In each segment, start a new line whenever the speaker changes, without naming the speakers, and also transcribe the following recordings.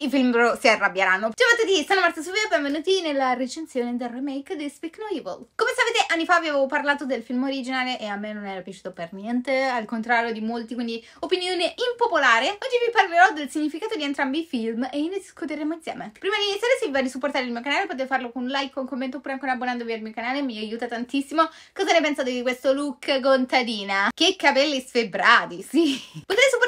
i film si arrabbieranno. Ciao a tutti, sono Marta Suvia e benvenuti nella recensione del remake di Speak No Evil. Come sapete, anni fa avevo parlato del film originale e a me non era piaciuto per niente, al contrario di molti, quindi opinione impopolare. Oggi vi parlerò del significato di entrambi i film e ne discuteremo insieme. Prima di iniziare, se vi va di supportare il mio canale, potete farlo con un like, un commento oppure ancora abbonandovi al mio canale, mi aiuta tantissimo. Cosa ne pensate di questo look contadina? Che capelli sfebrati, sì! Potete supportare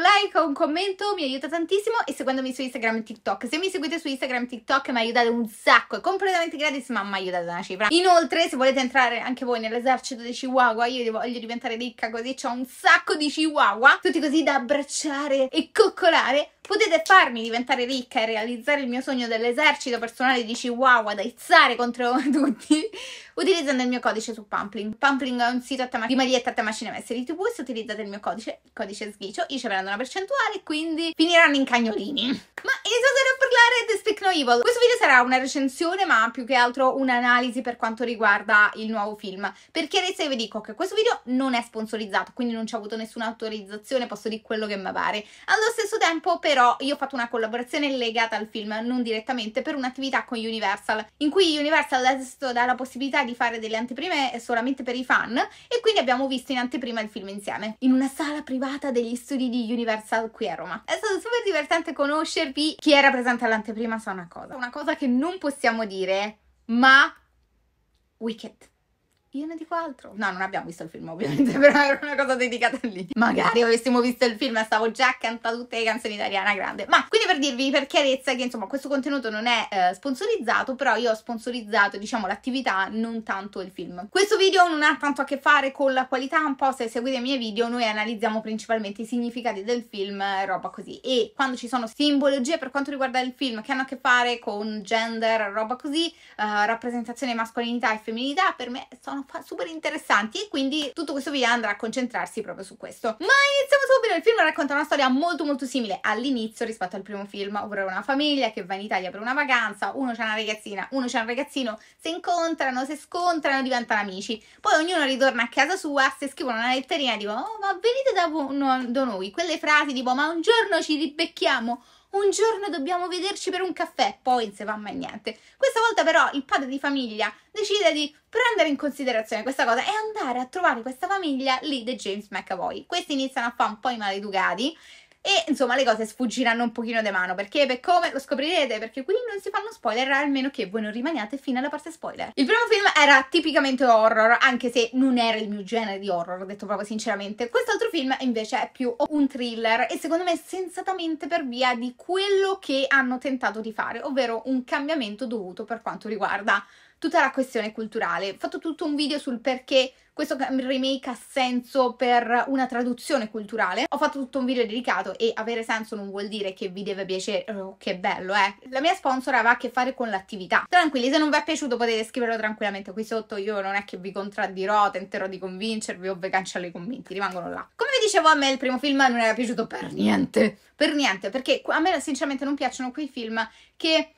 un like o un commento, mi aiuta tantissimo e seguendomi su Instagram e TikTok. Se mi seguite su Instagram e TikTok mi aiutate un sacco, è completamente gratis ma mi aiutate una cifra. Inoltre se volete entrare anche voi nell'esercito dei chihuahua, io voglio diventare ricca così ho un sacco di chihuahua, tutti così da abbracciare e coccolare, potete farmi diventare ricca e realizzare il mio sogno dell'esercito personale di chihuahua da izzare contro tutti utilizzando il mio codice su Pumpling. Pumpling è un sito tema, di Marietta a tema cinema di serie tv. Se utilizzate il mio codice, il codice sghicio, io ci prendo una percentuale, quindi finiranno in cagnolini. Ma iniziate esatto, a parlare di Speak No Evil. Questo video sarà una recensione, ma più che altro un'analisi per quanto riguarda il nuovo film. Per chiarezza vi dico che questo video non è sponsorizzato, quindi non c'è avuto nessuna autorizzazione, posso dire quello che mi pare. Allo stesso tempo, però, io ho fatto una collaborazione legata al film, non direttamente, per un'attività con Universal, in cui Universal ha dato la possibilità di di fare delle anteprime solamente per i fan e quindi abbiamo visto in anteprima il film insieme in una sala privata degli studi di Universal qui a Roma. È stato super divertente conoscervi chi era presente all'anteprima sa una cosa, una cosa che non possiamo dire, ma Wicked. Io ne dico altro. No, non abbiamo visto il film, ovviamente, però era una cosa dedicata lì. Magari avessimo visto il film e stavo già cantando tutte le canzoni italiane grande. Ma quindi per dirvi per chiarezza che insomma questo contenuto non è eh, sponsorizzato, però io ho sponsorizzato, diciamo, l'attività, non tanto il film. Questo video non ha tanto a che fare con la qualità, un po' se seguite i miei video noi analizziamo principalmente i significati del film, e eh, roba così. E quando ci sono simbologie per quanto riguarda il film che hanno a che fare con gender, roba così, eh, rappresentazione mascolinità e femminilità, per me sono super interessanti e quindi tutto questo video andrà a concentrarsi proprio su questo. Ma iniziamo subito, il film racconta una storia molto molto simile all'inizio rispetto al primo film, ovvero una famiglia che va in Italia per una vacanza, uno c'è una ragazzina, uno c'è un ragazzino, si incontrano, si scontrano, diventano amici, poi ognuno ritorna a casa sua, si scrivono una letterina e dicono oh ma venite da, da noi, quelle frasi tipo ma un giorno ci ribecchiamo, un giorno dobbiamo vederci per un caffè, poi non si fa mai niente. Questa volta però il padre di famiglia decide di prendere in considerazione questa cosa e andare a trovare questa famiglia lì di James McAvoy. Questi iniziano a fare un po' i maleducati e insomma le cose sfuggiranno un pochino di mano, perché per come lo scoprirete, perché qui non si fanno spoiler, almeno che voi non rimaniate fino alla parte spoiler. Il primo film era tipicamente horror, anche se non era il mio genere di horror, detto proprio sinceramente. Quest'altro film invece è più un thriller e secondo me sensatamente per via di quello che hanno tentato di fare, ovvero un cambiamento dovuto per quanto riguarda tutta la questione culturale. Ho fatto tutto un video sul perché questo remake ha senso per una traduzione culturale. Ho fatto tutto un video dedicato e avere senso non vuol dire che vi deve piacere, oh, che bello eh. La mia sponsor aveva a che fare con l'attività. Tranquilli, se non vi è piaciuto potete scriverlo tranquillamente qui sotto, io non è che vi contraddirò, tenterò di convincervi o vi cancello i commenti, rimangono là. Come vi dicevo a me il primo film non era piaciuto per niente, per niente, perché a me sinceramente non piacciono quei film che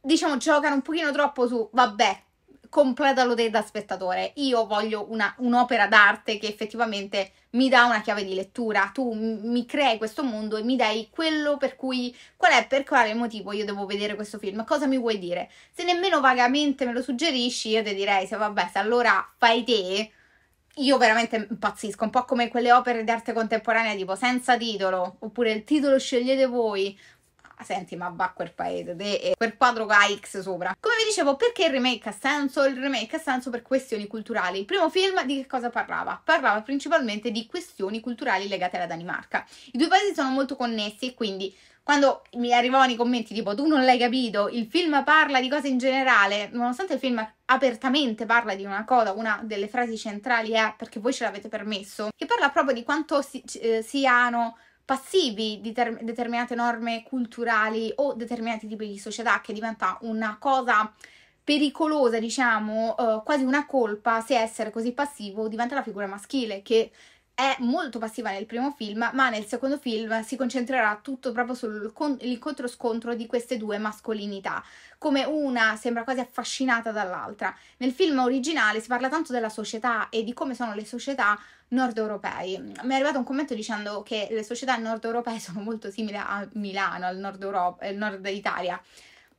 diciamo giocano un pochino troppo su vabbè completalo te da spettatore. Io voglio una, un'opera d'arte che effettivamente mi dà una chiave di lettura. Tu mi crei questo mondo e mi dai quello per cui qual è per quale motivo io devo vedere questo film, cosa mi vuoi dire? Se nemmeno vagamente me lo suggerisci, io ti direi se vabbè, se allora fai te. Io veramente impazzisco, un po' come quelle opere d'arte contemporanea tipo Senza titolo, oppure il titolo scegliete voi, Ah, senti ma va quel paese, de, eh, quel quadro che ha X sopra. Come vi dicevo, perché il remake ha senso? Il remake ha senso per questioni culturali. Il primo film di che cosa parlava? Parlava principalmente di questioni culturali legate alla Danimarca. I due paesi sono molto connessi e quindi quando mi arrivavano i commenti tipo tu non l'hai capito, il film parla di cose in generale, nonostante il film apertamente parla di una cosa, una delle frasi centrali è perché voi ce l'avete permesso, che parla proprio di quanto si, eh, siano passivi di ter- determinate norme culturali o determinati tipi di società che diventa una cosa pericolosa, diciamo, eh, quasi una colpa se essere così passivo diventa la figura maschile che è molto passiva nel primo film, ma nel secondo film si concentrerà tutto proprio sull'incontro-scontro di queste due mascolinità, come una sembra quasi affascinata dall'altra. Nel film originale si parla tanto della società e di come sono le società nord europee. Mi è arrivato un commento dicendo che le società nord europee sono molto simili a Milano, al nord, Europa, al eh, nord Italia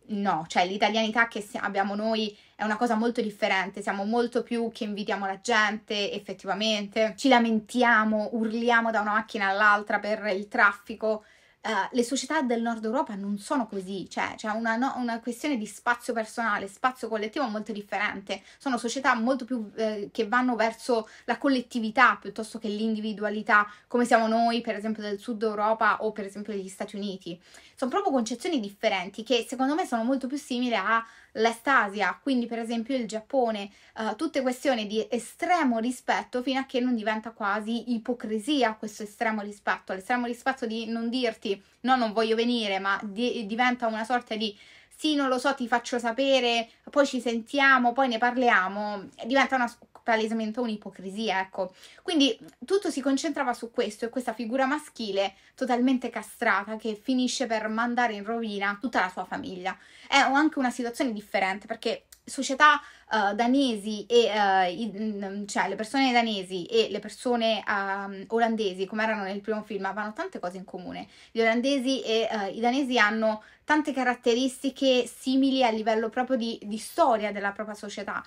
no, cioè l'italianità che abbiamo noi è una cosa molto differente, siamo molto più che invitiamo la gente effettivamente, ci lamentiamo, urliamo da una macchina all'altra per il traffico, Uh, le società del nord Europa non sono così, cioè c'è cioè una, no, una, questione di spazio personale, spazio collettivo molto differente, sono società molto più eh, che vanno verso la collettività piuttosto che l'individualità, come siamo noi per esempio del sud Europa o per esempio degli Stati Uniti. Sono proprio concezioni differenti che secondo me sono molto più simili a l'Est Asia, quindi per esempio il Giappone, eh, tutte questioni di estremo rispetto fino a che non diventa quasi ipocrisia questo estremo rispetto, l'estremo rispetto di non dirti no non voglio venire, ma di- diventa una sorta di sì, non lo so, ti faccio sapere, poi ci sentiamo, poi ne parliamo, diventa una palesemente un'ipocrisia, ecco. Quindi tutto si concentrava su questo e questa figura maschile totalmente castrata che finisce per mandare in rovina tutta la sua famiglia. È anche una situazione differente perché società uh, danesi e uh, i, mm, cioè le persone danesi e le persone um, olandesi, come erano nel primo film, avevano tante cose in comune. Gli olandesi e uh, i danesi hanno tante caratteristiche simili a livello proprio di, di storia della propria società,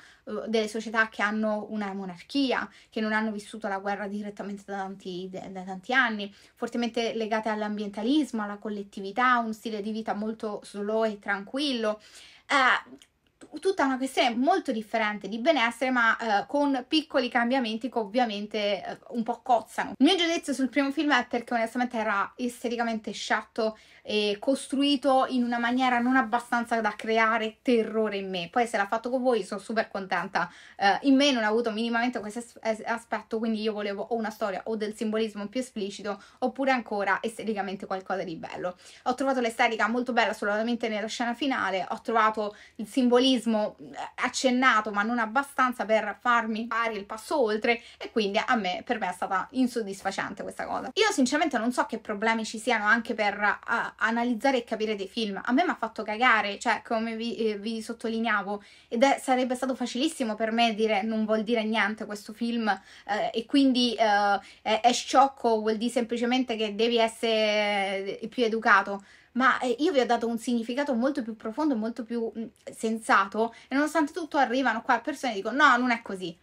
delle società che hanno una monarchia, che non hanno vissuto la guerra direttamente da tanti, da tanti anni, fortemente legate all'ambientalismo, alla collettività, un stile di vita molto solo e tranquillo. Uh, tutta una questione molto differente di benessere, ma eh, con piccoli cambiamenti che ovviamente eh, un po' cozzano. Il mio giudizio sul primo film è perché onestamente era esteticamente sciatto e costruito in una maniera non abbastanza da creare terrore in me. Poi se l'ha fatto con voi sono super contenta. Eh, in me non ha avuto minimamente questo aspetto, quindi io volevo o una storia o del simbolismo più esplicito, oppure ancora esteticamente qualcosa di bello. Ho trovato l'estetica molto bella solamente nella scena finale, ho trovato il simbolismo meccanismo eh, accennato ma non abbastanza per farmi fare il passo oltre e quindi a me per me è stata insoddisfacente questa cosa. Io sinceramente non so che problemi ci siano anche per uh, analizzare e capire dei film, a me mi ha fatto cagare, cioè come vi, eh, vi sottolineavo ed è, sarebbe stato facilissimo per me dire non vuol dire niente questo film eh, e quindi eh, è, è sciocco, vuol dire semplicemente che devi essere eh, più educato ma eh, io vi ho dato un significato molto più profondo, molto più mm, sensato e nonostante tutto arrivano qua persone e dicono no, non è così.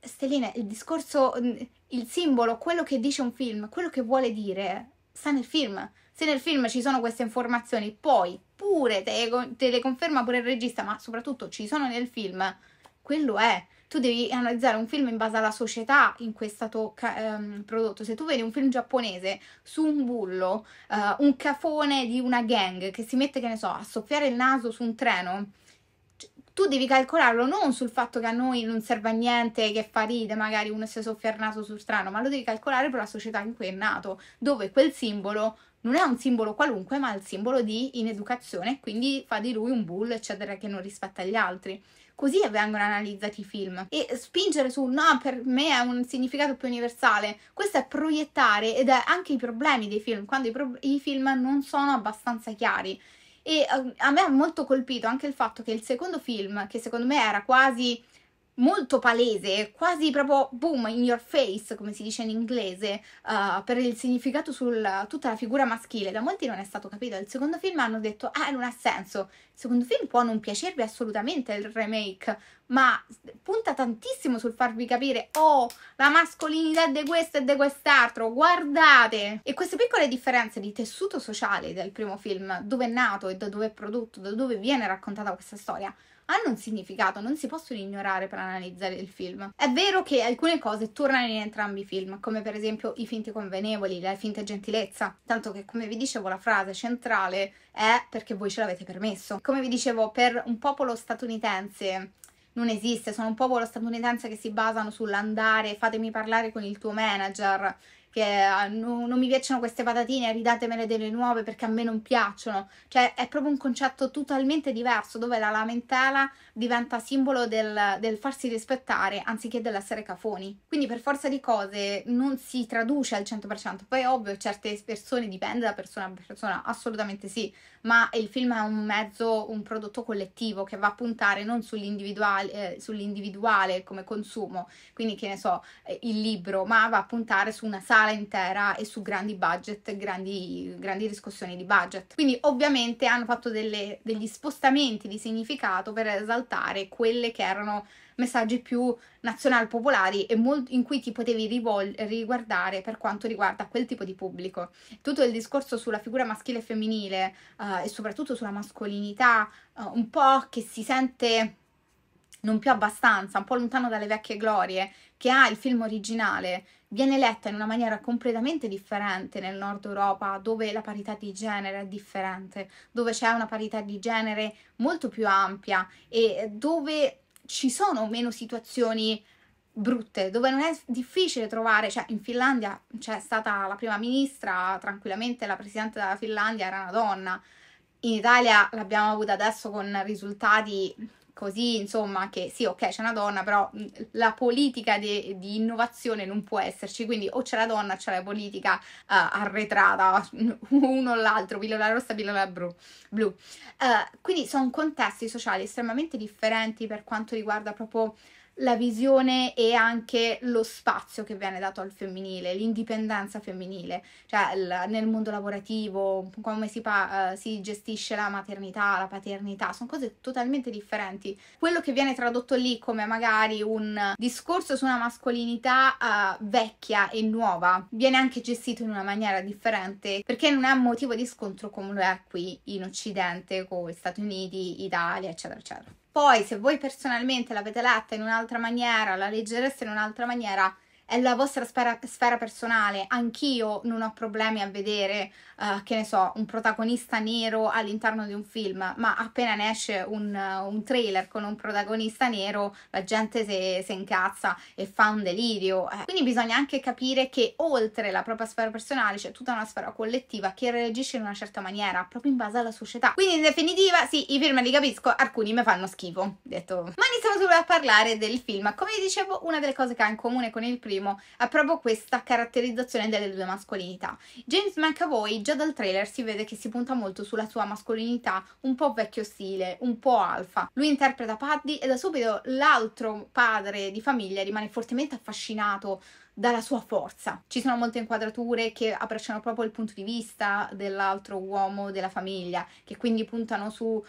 Stelline, il discorso, mm, il simbolo, quello che dice un film, quello che vuole dire, sta nel film. Se nel film ci sono queste informazioni, poi pure te, te le conferma pure il regista, ma soprattutto ci sono nel film, quello è tu devi analizzare un film in base alla società in cui è stato ehm, prodotto. Se tu vedi un film giapponese su un bullo, eh, un cafone di una gang che si mette, che ne so, a soffiare il naso su un treno, tu devi calcolarlo non sul fatto che a noi non serve a niente, che fa ride, magari uno si soffia il naso sul treno, ma lo devi calcolare per la società in cui è nato, dove quel simbolo non è un simbolo qualunque, ma è il simbolo di ineducazione, quindi fa di lui un bull, eccetera, che non rispetta gli altri. Così vengono analizzati i film. E spingere su no, per me è un significato più universale, questo è proiettare ed è anche i problemi dei film, quando i, pro- i film non sono abbastanza chiari. E uh, a me ha molto colpito anche il fatto che il secondo film, che secondo me era quasi molto palese, quasi proprio boom in your face, come si dice in inglese, uh, per il significato su tutta la figura maschile. Da molti non è stato capito. Il secondo film hanno detto: Ah, non ha senso. Il secondo film può non piacervi assolutamente il remake, ma punta tantissimo sul farvi capire: oh, la mascolinità è di questo e di quest'altro. Guardate! E queste piccole differenze di tessuto sociale del primo film, dove è nato e da dove è prodotto, da dove viene raccontata questa storia hanno un significato, non si possono ignorare per analizzare il film. È vero che alcune cose tornano in entrambi i film, come per esempio i finti convenevoli, la finta gentilezza, tanto che come vi dicevo la frase centrale è perché voi ce l'avete permesso. Come vi dicevo, per un popolo statunitense non esiste, sono un popolo statunitense che si basano sull'andare, fatemi parlare con il tuo manager, che ah, no, non mi piacciono queste patatine, ridatemele delle nuove perché a me non piacciono. Cioè è proprio un concetto totalmente diverso dove la lamentela diventa simbolo del, del farsi rispettare anziché dell'essere cafoni. Quindi per forza di cose non si traduce al 100%. Poi ovvio, certe persone dipende da persona a persona, assolutamente sì, ma il film è un mezzo, un prodotto collettivo che va a puntare non sull'individuale, eh, sull'individuale come consumo, quindi che ne so, eh, il libro, ma va a puntare su una sala scala intera e su grandi budget, grandi, grandi riscossioni di budget. Quindi ovviamente hanno fatto delle, degli spostamenti di significato per esaltare quelle che erano messaggi più nazional popolari e molt- in cui ti potevi rivol- riguardare per quanto riguarda quel tipo di pubblico. Tutto il discorso sulla figura maschile e femminile uh, e soprattutto sulla mascolinità uh, un po' che si sente non più abbastanza, un po' lontano dalle vecchie glorie che ha il film originale viene letta in una maniera completamente differente nel nord Europa, dove la parità di genere è differente, dove c'è una parità di genere molto più ampia e dove ci sono meno situazioni brutte, dove non è difficile trovare, cioè in Finlandia c'è stata la prima ministra, tranquillamente la presidente della Finlandia era una donna. In Italia l'abbiamo avuta adesso con risultati così insomma che sì ok c'è una donna però mm, la politica di, di innovazione non può esserci quindi o c'è la donna o c'è la politica uh, arretrata uno o l'altro pillola rossa pillola blu, blu. Uh, eh, quindi sono contesti sociali estremamente differenti per quanto riguarda proprio la visione e anche lo spazio che viene dato al femminile, l'indipendenza femminile, cioè il, nel mondo lavorativo, come si, pa- uh, si, gestisce la maternità, la paternità, sono cose totalmente differenti. Quello che viene tradotto lì come magari un discorso su una mascolinità uh, vecchia e nuova viene anche gestito in una maniera differente perché non è un motivo di scontro come lo è qui in Occidente, con gli Stati Uniti, Italia, eccetera, eccetera. Poi se voi personalmente l'avete letta in un'altra maniera, la leggereste in un'altra maniera, è la vostra sfera, sfera personale. Anch'io non ho problemi a vedere, uh, che ne so, un protagonista nero all'interno di un film, ma appena ne esce un, uh, un trailer con un protagonista nero, la gente si incazza e fa un delirio. Eh. Quindi bisogna anche capire che oltre la propria sfera personale c'è tutta una sfera collettiva che reagisce in una certa maniera, proprio in base alla società. Quindi in definitiva, sì, i film li capisco, alcuni mi fanno schifo, detto. Ma iniziamo subito a parlare del film. Come vi dicevo, una delle cose che ha in comune con il primo primo ha proprio questa caratterizzazione delle due mascolinità. James McAvoy già dal trailer si vede che si punta molto sulla sua mascolinità un po' vecchio stile, un po' alfa. Lui interpreta Paddy e da subito l'altro padre di famiglia rimane fortemente affascinato dalla sua forza. Ci sono molte inquadrature che abbracciano proprio il punto di vista dell'altro uomo della famiglia, che quindi puntano su uh,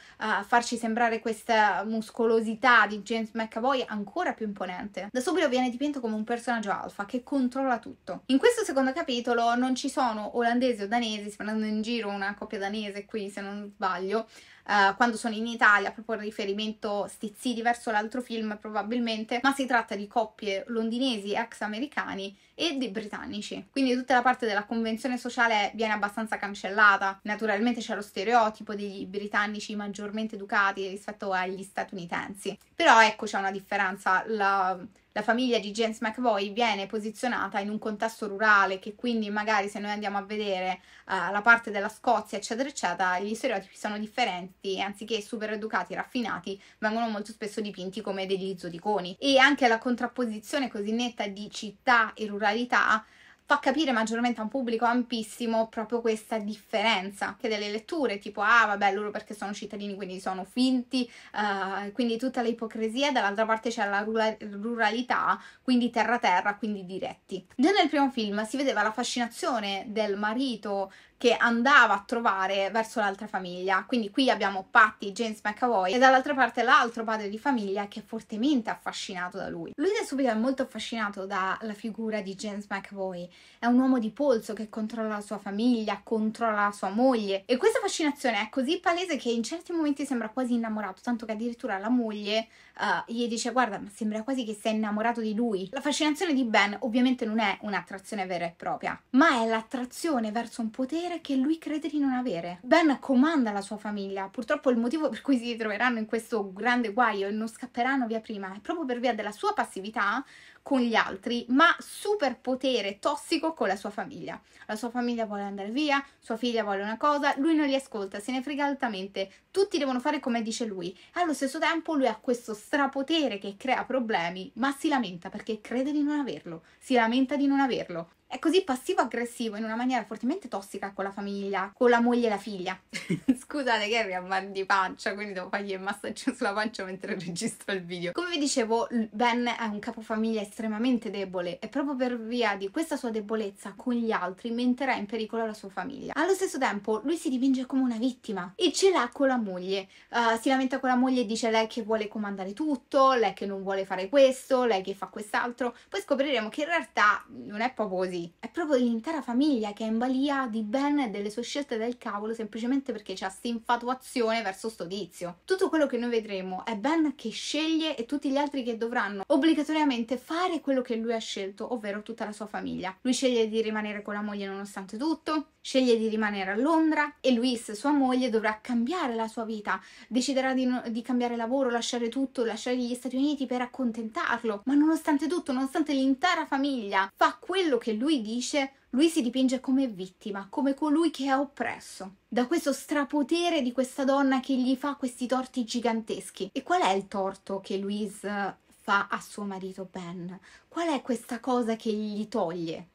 farci sembrare questa muscolosità di James McAvoy ancora più imponente. Da subito viene dipinto come un personaggio alfa che controlla tutto. In questo secondo capitolo non ci sono olandesi o danesi, si prende in giro una coppia danese qui se non sbaglio, eh, quando sono in Italia, proprio il riferimento stizziti verso l'altro film probabilmente, ma si tratta di coppie londinesi ex americani e di britannici. Quindi tutta la parte della convenzione sociale viene abbastanza cancellata. Naturalmente c'è lo stereotipo degli britannici maggiormente educati rispetto agli statunitensi. Però ecco c'è una differenza, la la famiglia di James McVoy viene posizionata in un contesto rurale che quindi magari se noi andiamo a vedere uh, la parte della Scozia eccetera eccetera gli stereotipi sono differenti e anziché super educati e raffinati vengono molto spesso dipinti come degli zodiconi e anche la contrapposizione così netta di città e ruralità fa capire maggiormente a un pubblico ampissimo proprio questa differenza che delle letture, tipo ah vabbè loro perché sono cittadini quindi sono finti, uh, quindi tutta l'ipocrisia, dall'altra parte c'è la ruralità, quindi terra terra, quindi diretti. Già nel primo film si vedeva la fascinazione del marito che andava a trovare verso l'altra famiglia. Quindi qui abbiamo Patty, James McAvoy e dall'altra parte l'altro padre di famiglia che è fortemente affascinato da lui. Lui da subito è molto affascinato dalla figura di James McAvoy. È un uomo di polso che controlla la sua famiglia, controlla la sua moglie e questa fascinazione è così palese che in certi momenti sembra quasi innamorato, tanto che addirittura la moglie uh, gli dice guarda ma sembra quasi che sia innamorato di lui. La fascinazione di Ben ovviamente non è un'attrazione vera e propria, ma è l'attrazione verso un potere avere che lui crede di non avere. Ben comanda la sua famiglia. Purtroppo il motivo per cui si ritroveranno in questo grande guaio e non scapperanno via prima è proprio per via della sua passività con gli altri, ma super potere tossico con la sua famiglia. La sua famiglia vuole andare via, sua figlia vuole una cosa, lui non li ascolta, se ne frega altamente. Tutti devono fare come dice lui. Allo stesso tempo lui ha questo strapotere che crea problemi, ma si lamenta perché crede di non averlo, si lamenta di non averlo. È così passivo-aggressivo in una maniera fortemente tossica con la famiglia, con la moglie e la figlia. Scusate che ero a mal di pancia, quindi devo fargli il massaggio sulla pancia mentre registro il video. Come vi dicevo, Ben è un capofamiglia estremamente debole e proprio per via di questa sua debolezza con gli altri metterà in pericolo la sua famiglia. Allo stesso tempo, lui si dipinge come una vittima e ce l'ha con la moglie. Uh, si lamenta con la moglie e dice lei che vuole comandare tutto, lei che non vuole fare questo, lei che fa quest'altro. Poi scopriremo che in realtà non è proprio così così. È proprio l'intera famiglia che è in balia di Ben e delle sue scelte del cavolo semplicemente perché c'è questa infatuazione verso sto tizio. Tutto quello che noi vedremo è Ben che sceglie e tutti gli altri che dovranno obbligatoriamente fare quello che lui ha scelto, ovvero tutta la sua famiglia. Lui sceglie di rimanere con la moglie nonostante tutto, sceglie di rimanere a Londra e Luis, sua moglie, dovrà cambiare la sua vita, deciderà di, no- di cambiare lavoro, lasciare tutto, lasciare gli Stati Uniti per accontentarlo, ma nonostante tutto, nonostante l'intera famiglia fa quello che lui lui dice, lui si dipinge come vittima, come colui che è oppresso, da questo strapotere di questa donna che gli fa questi torti giganteschi. E qual è il torto che Louise eh, fa a suo marito Ben? Qual è questa cosa che gli toglie?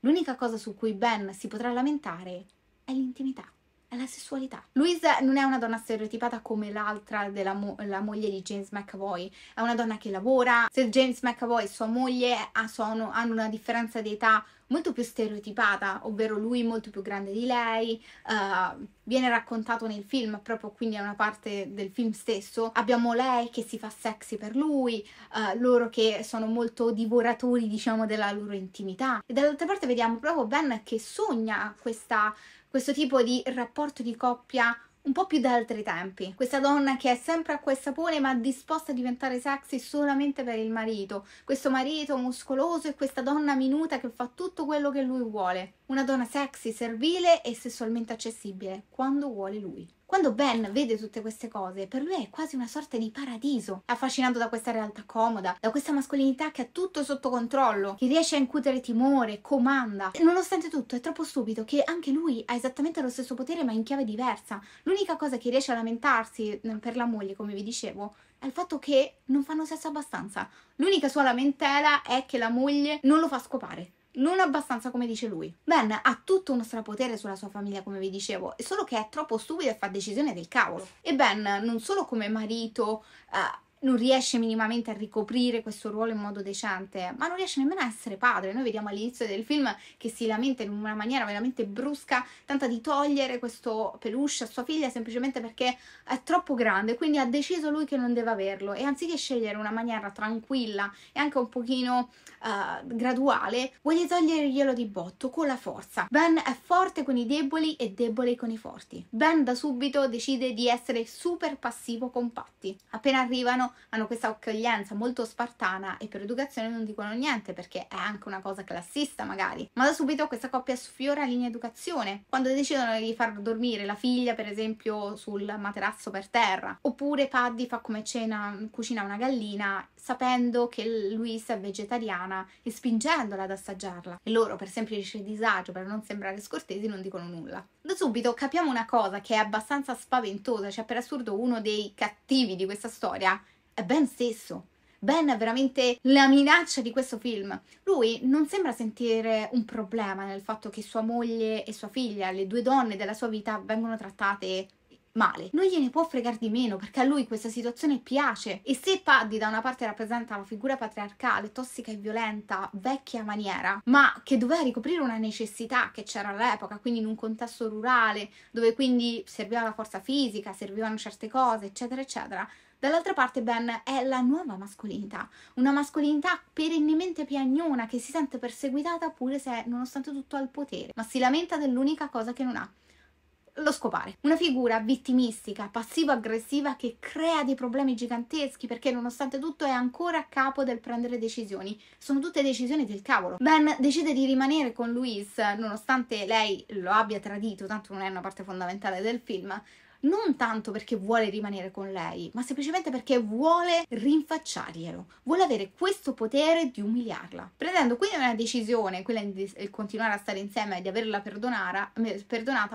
L'unica cosa su cui Ben si potrà lamentare è l'intimità è la sessualità. Louise non è una donna stereotipata come l'altra della mo- la moglie di James McAvoy, è una donna che lavora. Se James McAvoy e sua moglie ha ah, sono, hanno una differenza di età molto più stereotipata, ovvero lui molto più grande di lei, uh, viene raccontato nel film, proprio quindi è una parte del film stesso. Abbiamo lei che si fa sexy per lui, uh, loro che sono molto divoratori, diciamo, della loro intimità. E dall'altra parte vediamo proprio Ben che sogna questa questo tipo di rapporto di coppia un po' più da altri tempi. Questa donna che è sempre a quel sapone ma disposta a diventare sexy solamente per il marito. Questo marito muscoloso e questa donna minuta che fa tutto quello che lui vuole. Una donna sexy, servile e sessualmente accessibile, quando vuole lui. Quando Ben vede tutte queste cose, per lui è quasi una sorta di paradiso, affascinato da questa realtà comoda, da questa mascolinità che ha tutto sotto controllo, che riesce a incutere timore, comanda. E nonostante tutto è troppo stupido che anche lui ha esattamente lo stesso potere ma in chiave diversa. L'unica cosa che riesce a lamentarsi mm, per la moglie, come vi dicevo, è il fatto che non fanno sesso abbastanza. L'unica sua lamentela è che la moglie non lo fa scopare non abbastanza come dice lui. Ben ha tutto uno strapotere sulla sua famiglia, come vi dicevo, solo che è troppo stupido e fa decisione del cavolo. E Ben, non solo come marito, eh, non riesce minimamente a ricoprire questo ruolo in modo decente, ma non riesce nemmeno a essere padre. Noi vediamo all'inizio del film che si lamenta in una maniera veramente brusca, tenta di togliere questo peluche a sua figlia semplicemente perché è troppo grande, quindi ha deciso lui che non deve averlo e anziché scegliere una maniera tranquilla e anche un pochino uh, graduale, vuole toglierglielo di botto con la forza. Ben è forte con i deboli e debole con i forti. Ben da subito decide di essere super passivo compatti. Appena arrivano hanno questa accoglienza molto spartana e per educazione non dicono niente perché è anche una cosa classista magari. Ma da subito questa coppia sfiora l'ineducazione. Quando decidono di far dormire la figlia, per esempio, sul materasso per terra, oppure Paddy fa come cena, cucina una gallina sapendo che Luisa è vegetariana e spingendola ad assaggiarla. E loro, per semplice disagio, per non sembrare scortesi, non dicono nulla. Da subito capiamo una cosa che è abbastanza spaventosa, cioè per assurdo uno dei cattivi di questa storia Ben stesso. Ben è veramente la minaccia di questo film. Lui non sembra sentire un problema nel fatto che sua moglie e sua figlia, le due donne della sua vita, vengono trattate male. Non gliene può fregare di meno perché a lui questa situazione piace e se Paddy da una parte rappresenta una figura patriarcale, tossica e violenta, vecchia maniera, ma che doveva ricoprire una necessità che c'era all'epoca, quindi in un contesto rurale dove quindi serviva la forza fisica, servivano certe cose, eccetera, eccetera, Dall'altra parte Ben è la nuova mascolinità, una mascolinità perennemente piagnona che si sente perseguitata pure se nonostante tutto ha il potere, ma si lamenta dell'unica cosa che non ha, lo scopare. Una figura vittimistica, passivo-aggressiva che crea dei problemi giganteschi perché nonostante tutto è ancora a capo del prendere decisioni. Sono tutte decisioni del cavolo. Ben decide di rimanere con Louise nonostante lei lo abbia tradito, tanto non è una parte fondamentale del film, non tanto perché vuole rimanere con lei, ma semplicemente perché vuole rinfacciarglielo, vuole avere questo potere di umiliarla. Prendendo quindi una decisione, quella di continuare a stare insieme e di averla perdonata,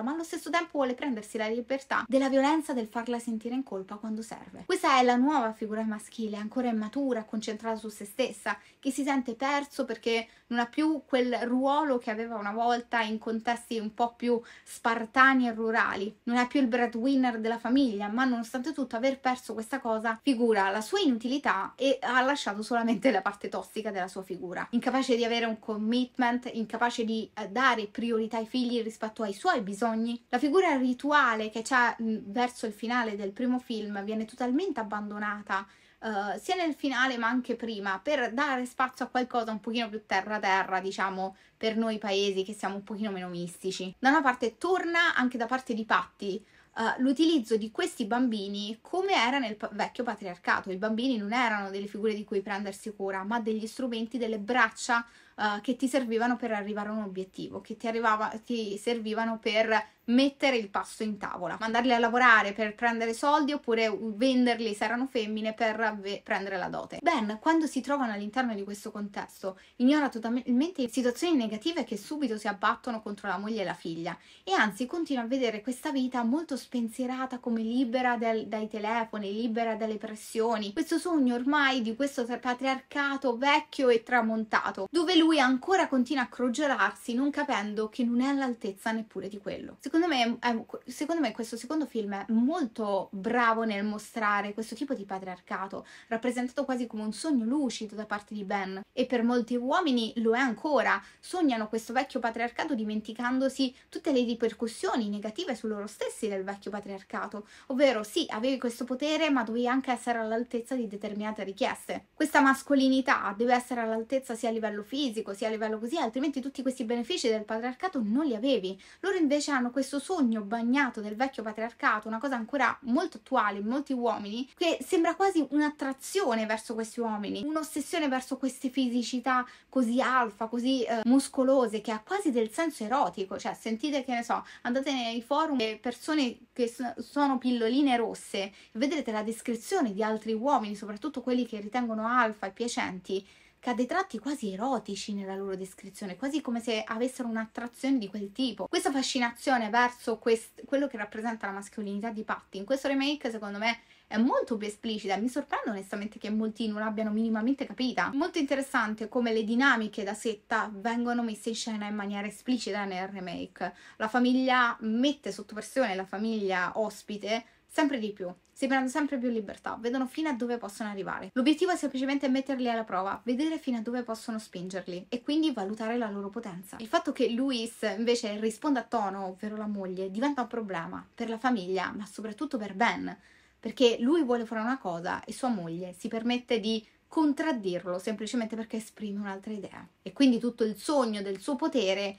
ma allo stesso tempo vuole prendersi la libertà della violenza del farla sentire in colpa quando serve. Questa è la nuova figura maschile, ancora immatura, concentrata su se stessa, che si sente perso perché non ha più quel ruolo che aveva una volta in contesti un po' più spartani e rurali, non ha più il breadwinner winner della famiglia, ma nonostante tutto aver perso questa cosa figura la sua inutilità e ha lasciato solamente la parte tossica della sua figura. Incapace di avere un commitment, incapace di eh, dare priorità ai figli rispetto ai suoi bisogni, la figura rituale che c'è mm, verso il finale del primo film viene totalmente abbandonata Uh, sia nel finale ma anche prima per dare spazio a qualcosa un pochino più terra terra diciamo per noi paesi che siamo un pochino meno mistici da una parte torna anche da parte di Patti uh, l'utilizzo di questi bambini come era nel pa- vecchio patriarcato. I bambini non erano delle figure di cui prendersi cura, ma degli strumenti, delle braccia uh, che ti servivano per arrivare a un obiettivo, che ti, arrivava, ti servivano per mettere il pasto in tavola, mandarle a lavorare per prendere soldi oppure venderli se erano femmine per ve- prendere la dote. Ben, quando si trovano all'interno di questo contesto, ignora totalmente situazioni negative che subito si abbattono contro la moglie e la figlia e anzi continua a vedere questa vita molto spensierata come libera del, dai telefoni, libera dalle pressioni, questo sogno ormai di questo patriarcato vecchio e tramontato, dove lui ancora continua a crogiolarsi non capendo che non è all'altezza neppure di quello. Secondo secondo me, è, secondo me questo secondo film è molto bravo nel mostrare questo tipo di patriarcato, rappresentato quasi come un sogno lucido da parte di Ben. E per molti uomini lo è ancora, sognano questo vecchio patriarcato dimenticandosi tutte le ripercussioni negative su loro stessi del vecchio patriarcato, ovvero sì, avevi questo potere ma dovevi anche essere all'altezza di determinate richieste. Questa mascolinità deve essere all'altezza sia a livello fisico sia a livello così, altrimenti tutti questi benefici del patriarcato non li avevi. Loro invece hanno questo questo sogno bagnato del vecchio patriarcato, una cosa ancora molto attuale in molti uomini, che sembra quasi un'attrazione verso questi uomini, un'ossessione verso queste fisicità così alfa, così eh, muscolose, che ha quasi del senso erotico, cioè sentite che ne so, andate nei forum e persone che sono pilloline rosse, vedrete la descrizione di altri uomini, soprattutto quelli che ritengono alfa e piacenti, che ha dei tratti quasi erotici nella loro descrizione, quasi come se avessero un'attrazione di quel tipo. Questa fascinazione verso quest- quello che rappresenta la mascolinità di Patty in questo remake, secondo me, è molto più esplicita. Mi sorprende onestamente che molti non l'abbiano minimamente capita. Molto interessante come le dinamiche da setta vengono messe in scena in maniera esplicita nel remake. La famiglia mette sotto pressione la famiglia ospite sempre di più, si prendono sempre più libertà, vedono fino a dove possono arrivare. L'obiettivo è semplicemente metterli alla prova, vedere fino a dove possono spingerli e quindi valutare la loro potenza. Il fatto che Luis invece risponda a Tono, ovvero la moglie, diventa un problema per la famiglia, ma soprattutto per Ben, perché lui vuole fare una cosa e sua moglie si permette di contraddirlo semplicemente perché esprime un'altra idea. E quindi tutto il sogno del suo potere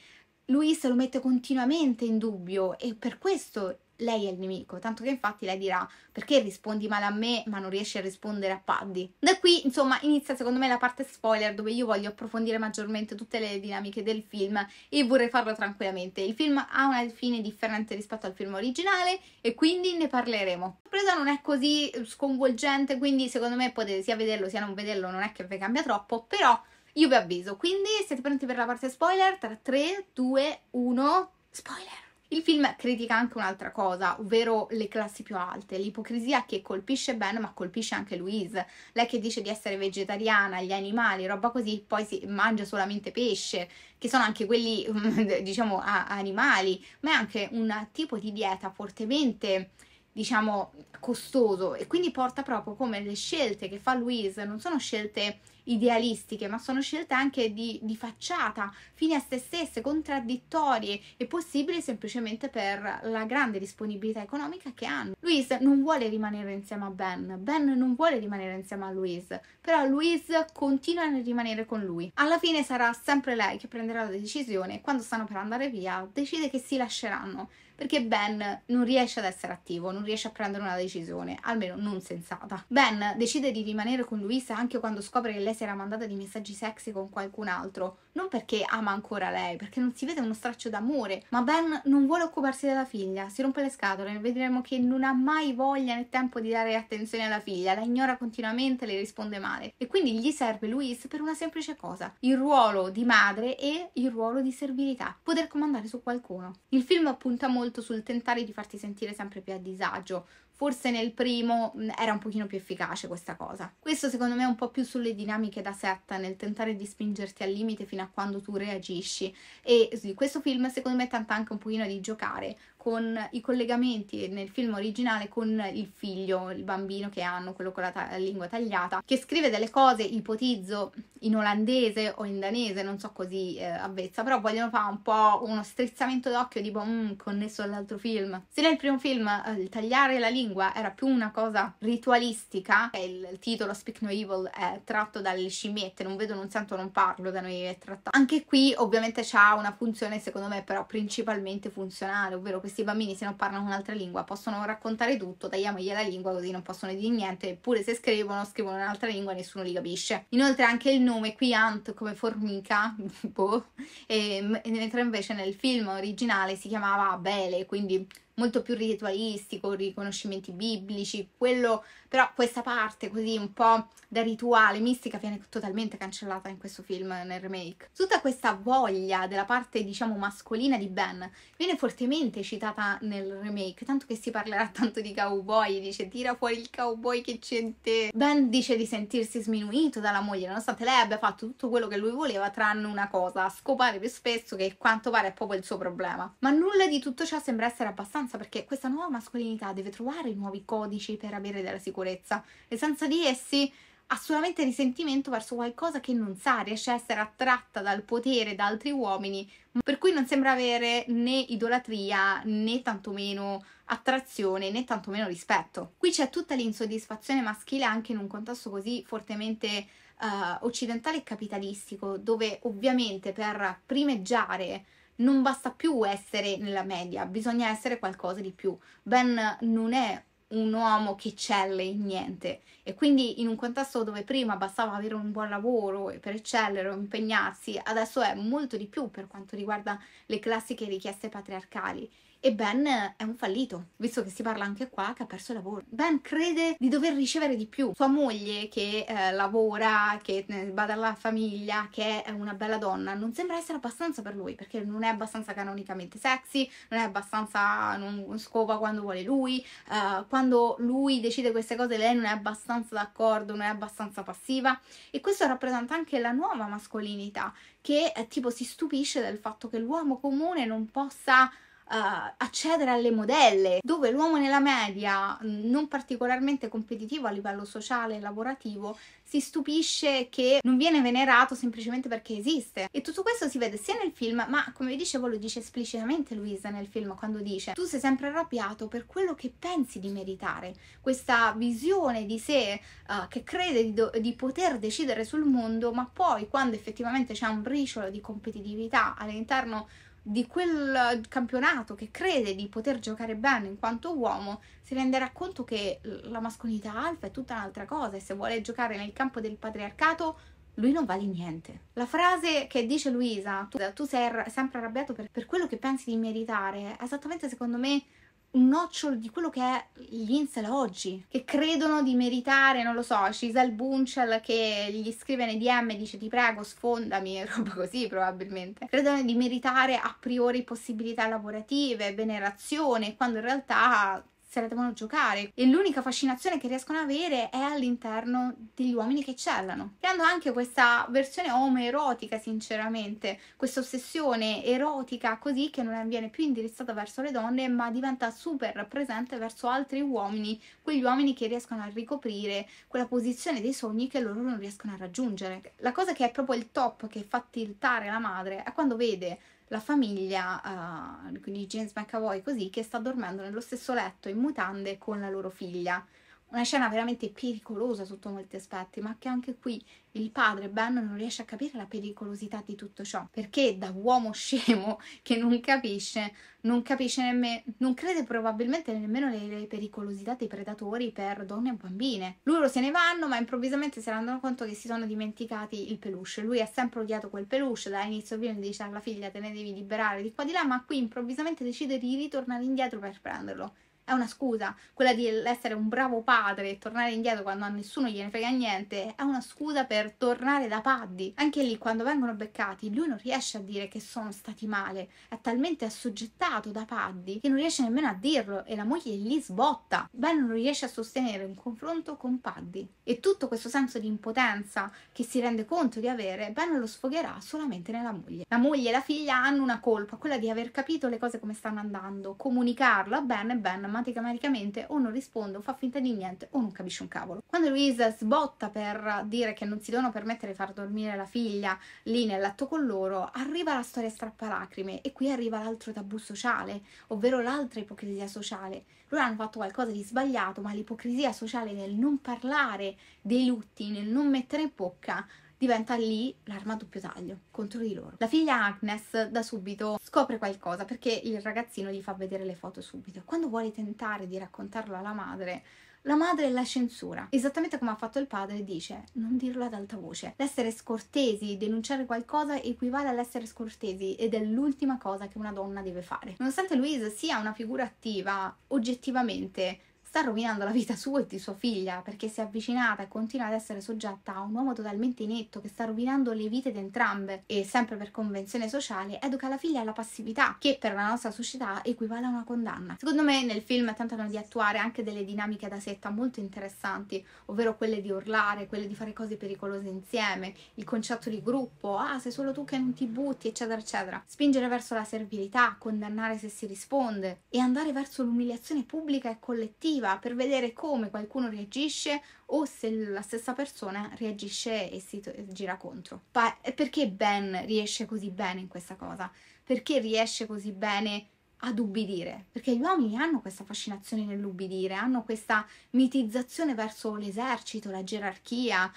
Luis lo mette continuamente in dubbio e per questo lei è il nemico, tanto che infatti lei dirà perché rispondi male a me ma non riesci a rispondere a Paddy. Da qui insomma inizia secondo me la parte spoiler dove io voglio approfondire maggiormente tutte le dinamiche del film e vorrei farlo tranquillamente. Il film ha una fine differente rispetto al film originale e quindi ne parleremo. La sorpresa non è così sconvolgente quindi secondo me potete sia vederlo sia non vederlo, non è che vi cambia troppo, però io vi avviso. Quindi siete pronti per la parte spoiler? Tra 3, 2, 1, spoiler! Il film critica anche un'altra cosa, ovvero le classi più alte, l'ipocrisia che colpisce Ben ma colpisce anche Louise, lei che dice di essere vegetariana, gli animali, roba così, poi si mangia solamente pesce, che sono anche quelli diciamo animali, ma è anche un tipo di dieta fortemente diciamo costoso e quindi porta proprio come le scelte che fa Louise non sono scelte idealistiche, ma sono scelte anche di, di facciata, fine a se stesse, contraddittorie e possibili semplicemente per la grande disponibilità economica che hanno. Louise non vuole rimanere insieme a Ben, Ben non vuole rimanere insieme a Louise, però Louise continua a rimanere con lui. Alla fine sarà sempre lei che prenderà la decisione e quando stanno per andare via decide che si lasceranno perché Ben non riesce ad essere attivo, non riesce a prendere una decisione, almeno non sensata. Ben decide di rimanere con Luisa anche quando scopre che lei si era mandata di messaggi sexy con qualcun altro non perché ama ancora lei, perché non si vede uno straccio d'amore, ma Ben non vuole occuparsi della figlia, si rompe le scatole, vedremo che non ha mai voglia né tempo di dare attenzione alla figlia, la ignora continuamente, le risponde male e quindi gli serve Louise per una semplice cosa, il ruolo di madre e il ruolo di servilità, poter comandare su qualcuno. Il film punta molto sul tentare di farti sentire sempre più a disagio, Forse nel primo mm, era un pochino più efficace questa cosa. Questo secondo me è un po' più sulle dinamiche da setta, nel tentare di spingerti al limite fino a quando tu reagisci. E questo film secondo me tenta anche un pochino di giocare con i collegamenti nel film originale con il figlio, il bambino che hanno, quello con la, ta- lingua tagliata, che scrive delle cose, ipotizzo, in olandese o in danese, non so così eh, avvezza, però vogliono fare un po' uno strizzamento d'occhio tipo mm, connesso all'altro film. Se nel primo film eh, il tagliare la lingua era più una cosa ritualistica, il, il titolo Speak No Evil è tratto dalle scimmiette, non vedo, non sento, non parlo, da noi è trattato. Anche qui ovviamente c'ha una funzione secondo me però principalmente funzionale, ovvero che questi bambini se non parlano un'altra lingua possono raccontare tutto, tagliamogli la lingua così non possono dire niente, eppure se scrivono, scrivono un'altra lingua e nessuno li capisce. Inoltre anche il nome qui Ant come formica, boh, e, ehm, mentre invece nel film originale si chiamava Bele, quindi molto più ritualistico, riconoscimenti biblici, quello, però questa parte così un po' da rituale, mistica, viene totalmente cancellata in questo film, nel remake. Tutta questa voglia della parte, diciamo, mascolina di Ben viene fortemente citata nel remake, tanto che si parlerà tanto di cowboy, dice tira fuori il cowboy che c'è in te. Ben dice di sentirsi sminuito dalla moglie, nonostante lei abbia fatto tutto quello che lui voleva, tranne una cosa, scopare più spesso che quanto pare è proprio il suo problema. Ma nulla di tutto ciò sembra essere abbastanza sicurezza perché questa nuova mascolinità deve trovare nuovi codici per avere della sicurezza e senza di essi ha solamente risentimento verso qualcosa che non sa, riesce a essere attratta dal potere da altri uomini, per cui non sembra avere né idolatria né tantomeno attrazione né tantomeno rispetto. Qui c'è tutta l'insoddisfazione maschile anche in un contesto così fortemente uh, occidentale e capitalistico, dove ovviamente per primeggiare non basta più essere nella media, bisogna essere qualcosa di più. Ben non è un uomo che eccelle in niente e quindi in un contesto dove prima bastava avere un buon lavoro per eccellere o impegnarsi, adesso è molto di più per quanto riguarda le classiche richieste patriarcali e Ben è un fallito, visto che si parla anche qua che ha perso il lavoro. Ben crede di dover ricevere di più. Sua moglie che eh, lavora, che bada eh, alla famiglia, che è una bella donna, non sembra essere abbastanza per lui perché non è abbastanza canonicamente sexy, non è abbastanza, non scopa quando vuole lui, eh, quando lui decide queste cose lei non è abbastanza d'accordo, non è abbastanza passiva e questo rappresenta anche la nuova mascolinità che eh, tipo si stupisce del fatto che l'uomo comune non possa uh, accedere alle modelle, dove l'uomo nella media, mm, non particolarmente competitivo a livello sociale e lavorativo, si stupisce che non viene venerato semplicemente perché esiste. E tutto questo si vede sia nel film, ma come vi dicevo lo dice esplicitamente Luisa nel film quando dice tu sei sempre arrabbiato per quello che pensi di meritare. Questa visione di sé uh, che crede di, di poter decidere sul mondo, ma poi quando effettivamente c'è un briciolo di competitività all'interno di quel campionato che crede di poter giocare bene in quanto uomo si renderà conto che la mascolinità alfa è tutta un'altra cosa e se vuole giocare nel campo del patriarcato lui non vale niente. La frase che dice Luisa, tu, tu sei sempre arrabbiato per, per quello che pensi di meritare, è esattamente secondo me un nocciolo di quello che è l'Insela oggi, che credono di meritare, non lo so, Cisel Bunchal che gli scrive nei DM e dice ti prego sfondami, roba così probabilmente, credono di meritare a priori possibilità lavorative, venerazione, quando in realtà se la devono giocare e l'unica fascinazione che riescono ad avere è all'interno degli uomini che E hanno anche questa versione omoerotica sinceramente, questa ossessione erotica così che non viene più indirizzata verso le donne ma diventa super presente verso altri uomini, quegli uomini che riescono a ricoprire quella posizione dei sogni che loro non riescono a raggiungere. La cosa che è proprio il top che fa tiltare la madre è quando vede la famiglia uh, eh, di James McAvoy così che sta dormendo nello stesso letto in mutande con la loro figlia una scena veramente pericolosa sotto molti aspetti, ma che anche qui il padre Ben non riesce a capire la pericolosità di tutto ciò, perché da uomo scemo che non capisce, non capisce nemmeno, non crede probabilmente nemmeno nelle pericolosità dei predatori per donne e bambine. Loro se ne vanno, ma improvvisamente si rendono conto che si sono dimenticati il peluche. Lui ha sempre odiato quel peluche, dall'inizio film dice alla figlia te ne devi liberare di qua di là, ma qui improvvisamente decide di ritornare indietro per prenderlo è una scusa. Quella di essere un bravo padre e tornare indietro quando a nessuno gliene frega niente è una scusa per tornare da Paddy. Anche lì, quando vengono beccati, lui non riesce a dire che sono stati male. È talmente assoggettato da Paddy che non riesce nemmeno a dirlo e la moglie gli sbotta. Ben non riesce a sostenere un confronto con Paddy. E tutto questo senso di impotenza che si rende conto di avere, Ben lo sfogherà solamente nella moglie. La moglie e la figlia hanno una colpa, quella di aver capito le cose come stanno andando, comunicarlo a Ben e Ben ma drammaticamente o non risponde o fa finta di niente o non capisce un cavolo. Quando Louise sbotta per dire che non si devono permettere di far dormire la figlia lì nel letto con loro, arriva la storia strappalacrime e qui arriva l'altro tabù sociale, ovvero l'altra ipocrisia sociale. Loro hanno fatto qualcosa di sbagliato, ma l'ipocrisia sociale nel non parlare dei lutti, nel non mettere in bocca diventa lì l'arma a doppio taglio contro di loro. La figlia Agnes da subito scopre qualcosa perché il ragazzino gli fa vedere le foto subito. Quando vuole tentare di raccontarlo alla madre, la madre la censura, esattamente come ha fatto il padre, dice non dirlo ad alta voce. L'essere scortesi, denunciare qualcosa equivale all'essere scortesi ed è l'ultima cosa che una donna deve fare. Nonostante Louise sia una figura attiva, oggettivamente sta rovinando la vita sua e di sua figlia perché si è avvicinata e continua ad essere soggetta a un uomo totalmente inetto che sta rovinando le vite di entrambe e sempre per convenzione sociale educa la figlia alla passività che per la nostra società equivale a una condanna. Secondo me nel film tentano di attuare anche delle dinamiche da setta molto interessanti, ovvero quelle di urlare, quelle di fare cose pericolose insieme, il concetto di gruppo, ah sei solo tu che non ti butti eccetera eccetera, spingere verso la servilità, condannare se si risponde e andare verso l'umiliazione pubblica e collettiva attiva per vedere come qualcuno reagisce o se la stessa persona reagisce e si to- gira contro. Pa- perché Ben riesce così bene in questa cosa? Perché riesce così bene ad ubbidire? Perché gli uomini hanno questa fascinazione nell'ubbidire, hanno questa mitizzazione verso l'esercito, la gerarchia,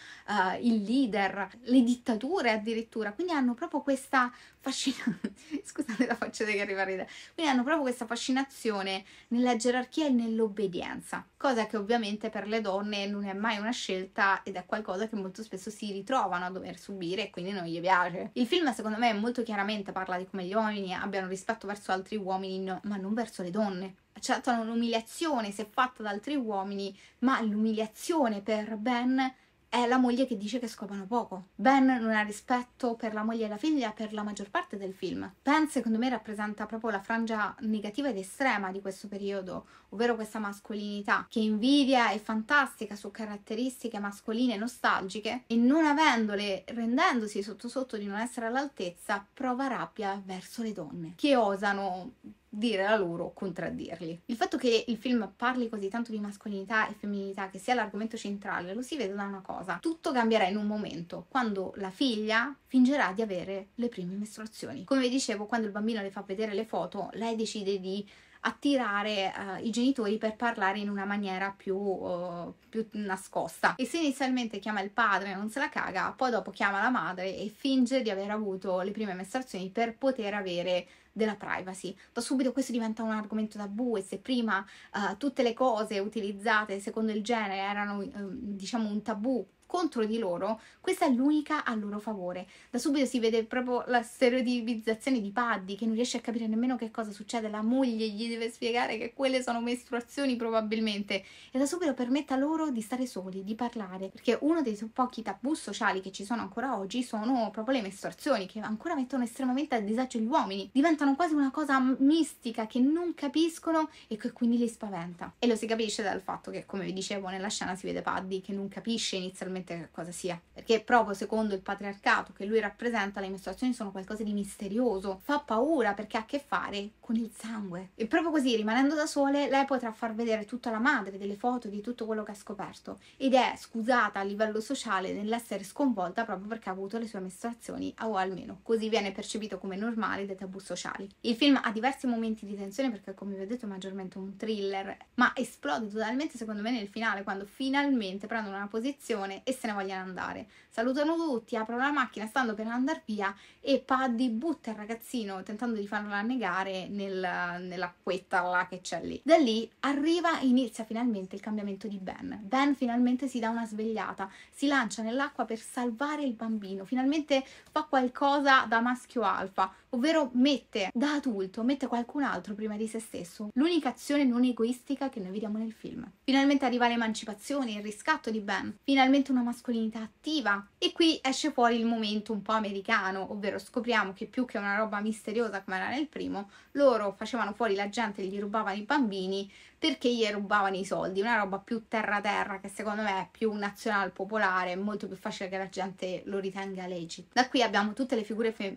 eh, il leader, le dittature addirittura, quindi hanno proprio questa Fascinante. Scusate la faccia che arriva a ridere. Quindi hanno proprio questa fascinazione nella gerarchia e nell'obbedienza, cosa che ovviamente per le donne non è mai una scelta ed è qualcosa che molto spesso si ritrovano a dover subire e quindi non gli piace. Il film secondo me molto chiaramente parla di come gli uomini abbiano rispetto verso altri uomini, no, ma non verso le donne cioè, accettano l'umiliazione se fatta da altri uomini, ma l'umiliazione per Ben è la moglie che dice che scopano poco. Ben non ha rispetto per la moglie e la figlia per la maggior parte del film. Ben, secondo me, rappresenta proprio la frangia negativa ed estrema di questo periodo, ovvero questa mascolinità che invidia e fantastica su caratteristiche mascoline nostalgiche e non avendole, rendendosi sotto sotto di non essere all'altezza, prova rabbia verso le donne che osano dire la loro o contraddirli. Il fatto che il film parli così tanto di mascolinità e femminilità, che sia l'argomento centrale, lo si vede da una cosa. Tutto cambierà in un momento, quando la figlia fingerà di avere le prime mestruazioni. Come vi dicevo, quando il bambino le fa vedere le foto, lei decide di attirare uh, i genitori per parlare in una maniera più, uh, più, nascosta. E se inizialmente chiama il padre e non se la caga, poi dopo chiama la madre e finge di aver avuto le prime mestruazioni per poter avere della privacy. Da subito questo diventa un argomento tabù e se prima uh, tutte le cose utilizzate secondo il genere erano uh, diciamo un tabù contro di loro, questa è l'unica a loro favore. Da subito si vede proprio la stereotipizzazione di Paddy che non riesce a capire nemmeno che cosa succede, la moglie gli deve spiegare che quelle sono mestruazioni probabilmente e da subito permetta loro di stare soli, di parlare, perché uno dei pochi tabù sociali che ci sono ancora oggi sono proprio le mestruazioni che ancora mettono estremamente a disagio gli uomini, diventano quasi una cosa mistica che non capiscono e che quindi li spaventa. E lo si capisce dal fatto che, come vi dicevo, nella scena si vede Paddy che non capisce inizialmente veramente che cosa sia, perché proprio secondo il patriarcato che lui rappresenta le mestruazioni sono qualcosa di misterioso, fa paura perché ha a che fare con il sangue. E proprio così, rimanendo da sole, lei potrà far vedere tutta la madre, delle foto, di tutto quello che ha scoperto ed è scusata a livello sociale nell'essere sconvolta proprio perché ha avuto le sue mestruazioni o almeno così viene percepito come normale dai tabù sociali. Il film ha diversi momenti di tensione perché come vi ho detto è maggiormente un thriller, ma esplode totalmente secondo me nel finale quando finalmente prendono una posizione e se ne vogliono andare. Salutano tutti, aprono la macchina, stanno per andare via e Paddy butta il ragazzino tentando di farlo annegare nel, nell'acquetta là che c'è lì. Da lì arriva e inizia finalmente il cambiamento di Ben. Ben finalmente si dà una svegliata, si lancia nell'acqua per salvare il bambino, finalmente fa qualcosa da maschio alfa, ovvero mette da adulto, mette qualcun altro prima di se stesso. L'unica azione non egoistica che noi vediamo nel film. Finalmente arriva l'emancipazione, il riscatto di Ben, finalmente una una mascolinità attiva. E qui esce fuori il momento un po' americano, ovvero scopriamo che più che una roba misteriosa come era nel primo, loro facevano fuori la gente, e gli rubavano i bambini, perché gli rubavano i soldi, una roba più terra-terra che secondo me è più nazionale, popolare, è molto più facile che la gente lo ritenga legit. Da qui abbiamo tutte le figure, fem-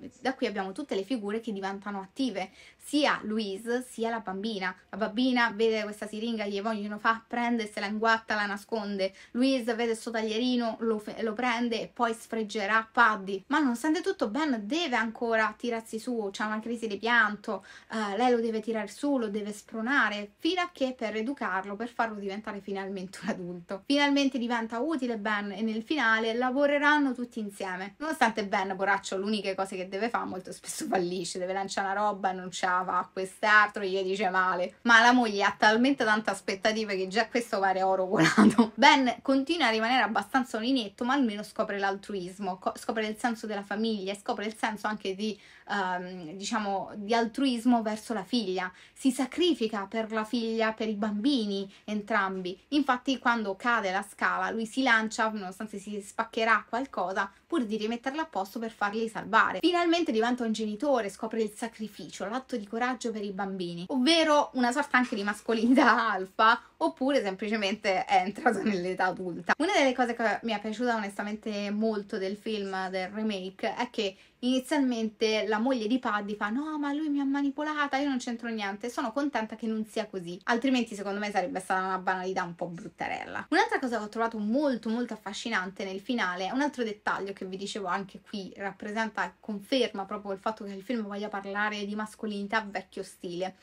tutte le figure che diventano attive, sia Louise sia la bambina. La bambina vede questa siringa, gli vogliono fa, prende, se la inguatta, la nasconde. Louise vede il suo taglierino, lo, fe- lo prende e poi sfreggerà Paddy. Ma nonostante tutto Ben deve ancora tirarsi su, c'è una crisi di pianto, uh, lei lo deve tirare su, lo deve spronare, fino a che per educarlo, per farlo diventare finalmente un adulto. Finalmente diventa utile Ben e nel finale lavoreranno tutti insieme. Nonostante Ben, poraccio, l'unica cosa che deve fare molto spesso fallisce, deve lanciare una roba, non ce la fa, quest'altro gli dice male. Ma la moglie ha talmente tante aspettative che già questo pare oro volato. Ben continua a rimanere abbastanza oninetto, ma almeno scopre l'altruismo, scopre il senso della famiglia, e scopre il senso anche di, um, diciamo, di altruismo verso la figlia. Si sacrifica per la figlia, per per i bambini entrambi. Infatti quando cade la scala lui si lancia nonostante si spaccherà qualcosa pur di rimetterla a posto per farli salvare. Finalmente diventa un genitore, scopre il sacrificio, l'atto di coraggio per i bambini, ovvero una sorta anche di mascolinità alfa oppure semplicemente è entrato nell'età adulta. Una delle cose che mi è piaciuta onestamente molto del film, del remake, è che inizialmente la moglie di Paddy fa no ma lui mi ha manipolata, io non c'entro niente, sono contenta che non sia così, altrimenti secondo me sarebbe stata una banalità un po' bruttarella. Un'altra cosa che ho trovato molto molto affascinante nel finale, un altro dettaglio che vi dicevo anche qui, rappresenta e conferma proprio il fatto che il film voglia parlare di mascolinità vecchio stile.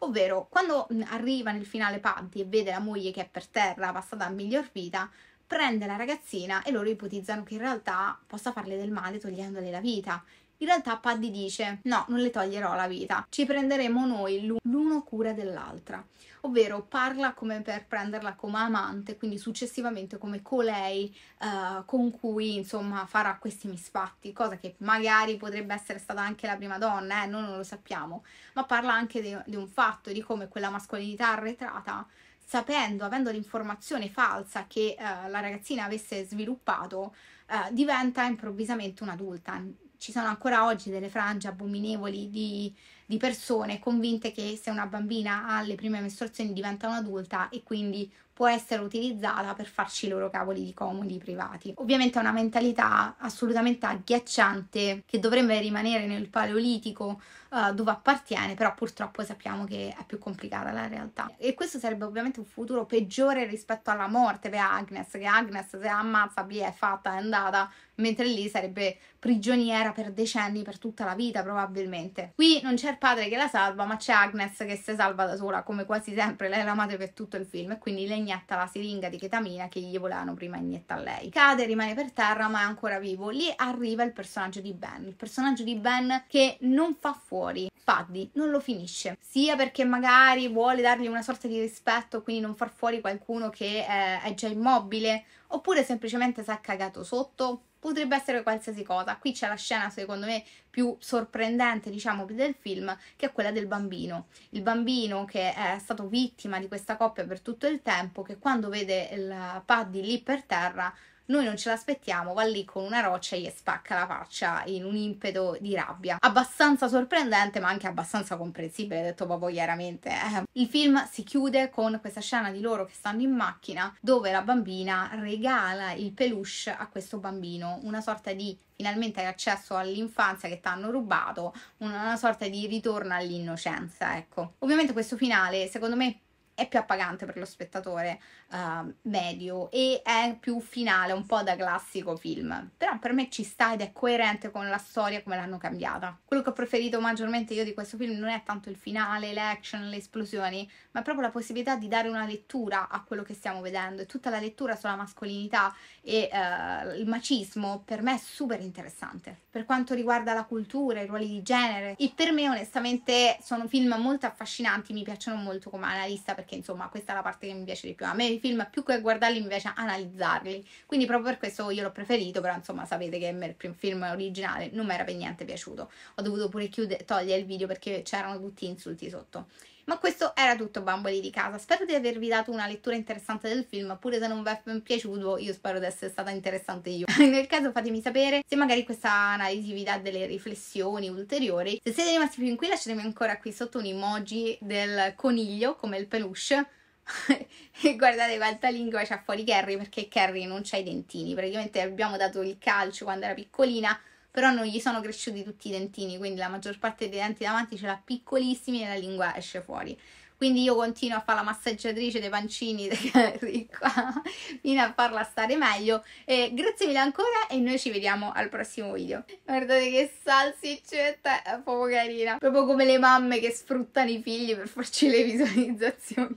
Ovvero, quando arriva nel finale Paddy e vede la moglie che è per terra, passata a miglior vita, prende la ragazzina e loro ipotizzano che in realtà possa farle del male togliendole la vita. In realtà Paddy dice no, non le toglierò la vita, ci prenderemo noi l'uno cura dell'altra, ovvero parla come per prenderla come amante, quindi successivamente come colei uh, con cui insomma farà questi misfatti, cosa che magari potrebbe essere stata anche la prima donna, eh, noi non lo sappiamo, ma parla anche di, di un fatto, di come quella mascolinità arretrata sapendo, avendo l'informazione falsa che eh, la ragazzina avesse sviluppato, eh, diventa improvvisamente un'adulta. Ci sono ancora oggi delle frange abominevoli di, di persone convinte che se una bambina ha le prime mestruazioni diventa un'adulta e quindi può essere utilizzata per farci i loro cavoli di comodi privati. Ovviamente è una mentalità assolutamente agghiacciante che dovrebbe rimanere nel paleolitico uh, dove appartiene, però purtroppo sappiamo che è più complicata la realtà. E questo sarebbe ovviamente un futuro peggiore rispetto alla morte per Agnes, che Agnes se ammazza, via, è fatta, è andata, mentre lì sarebbe prigioniera per decenni, per tutta la vita probabilmente. Qui non c'è il padre che la salva, ma c'è Agnes che si salva da sola, come quasi sempre, lei è la madre per tutto il film e quindi le inietta la siringa di chetamina che gli volevano prima inietta a lei. Cade, rimane per terra, ma è ancora vivo. Lì arriva il personaggio di Ben, il personaggio di Ben che non fa fuori Paddy, non lo finisce, sia perché magari vuole dargli una sorta di rispetto, quindi non far fuori qualcuno che è, eh, è già immobile, oppure semplicemente si è cagato sotto potrebbe essere qualsiasi cosa. Qui c'è la scena, secondo me, più sorprendente, diciamo, del film, che è quella del bambino. Il bambino che è stato vittima di questa coppia per tutto il tempo, che quando vede il Paddy lì per terra noi non ce l'aspettiamo, va lì con una roccia e gli spacca la faccia in un impeto di rabbia. Abbastanza sorprendente, ma anche abbastanza comprensibile, detto proprio chiaramente. Eh. Il film si chiude con questa scena di loro che stanno in macchina, dove la bambina regala il peluche a questo bambino, una sorta di finalmente hai accesso all'infanzia che ti hanno rubato, una, una sorta di ritorno all'innocenza, ecco. Ovviamente questo finale, secondo me, è più appagante per lo spettatore uh, medio e è più finale, un po' da classico film. Però per me ci sta ed è coerente con la storia come l'hanno cambiata. Quello che ho preferito maggiormente io di questo film non è tanto il finale, le action, le esplosioni, ma proprio la possibilità di dare una lettura a quello che stiamo vedendo e tutta la lettura sulla mascolinità e uh, il macismo per me è super interessante. Per quanto riguarda la cultura, i ruoli di genere, e per me onestamente sono film molto affascinanti, mi piacciono molto come analista perché perché insomma questa è la parte che mi piace di più. A me i film più che guardarli invece analizzarli, quindi proprio per questo io l'ho preferito, però insomma sapete che il primo film originale non mi era per niente piaciuto. Ho dovuto pure chiude- togliere il video perché c'erano tutti insulti sotto. Ma questo era tutto bamboli di casa, spero di avervi dato una lettura interessante del film, pure se non vi è piaciuto io spero di essere stata interessante io. Nel caso fatemi sapere se magari questa analisi vi dà delle riflessioni ulteriori, se siete rimasti fin qui lasciatemi ancora qui sotto un emoji del coniglio come il peluche e guardate quanta lingua c'ha fuori Carrie perché Carrie non c'ha i dentini praticamente abbiamo dato il calcio quando era piccolina però non gli sono cresciuti tutti i dentini, quindi la maggior parte dei denti davanti ce l'ha piccolissimi e la lingua esce fuori. Quindi io continuo a fare la massaggiatrice dei pancini qua, fino a farla stare meglio. E grazie mille ancora e noi ci vediamo al prossimo video. Guardate che salsiccetta, è proprio carina. Proprio come le mamme che sfruttano i figli per farci le visualizzazioni.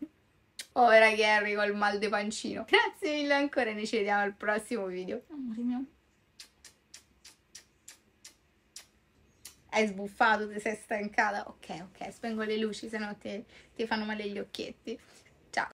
Povera Carrie col mal di pancino. Grazie mille ancora e noi ci vediamo al prossimo video. Amore mio. hai sbuffato, ti sei stancata, ok, ok, spengo le luci, se no ti, ti fanno male gli occhietti.